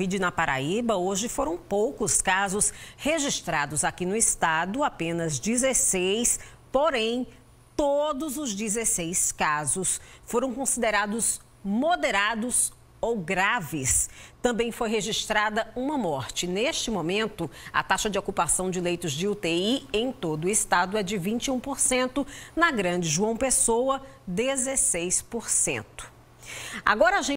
Vide na Paraíba, hoje foram poucos casos registrados aqui no estado, apenas 16, porém, todos os 16 casos foram considerados moderados ou graves. Também foi registrada uma morte. Neste momento, a taxa de ocupação de leitos de UTI em todo o estado é de 21%, na Grande João Pessoa, 16%. Agora a gente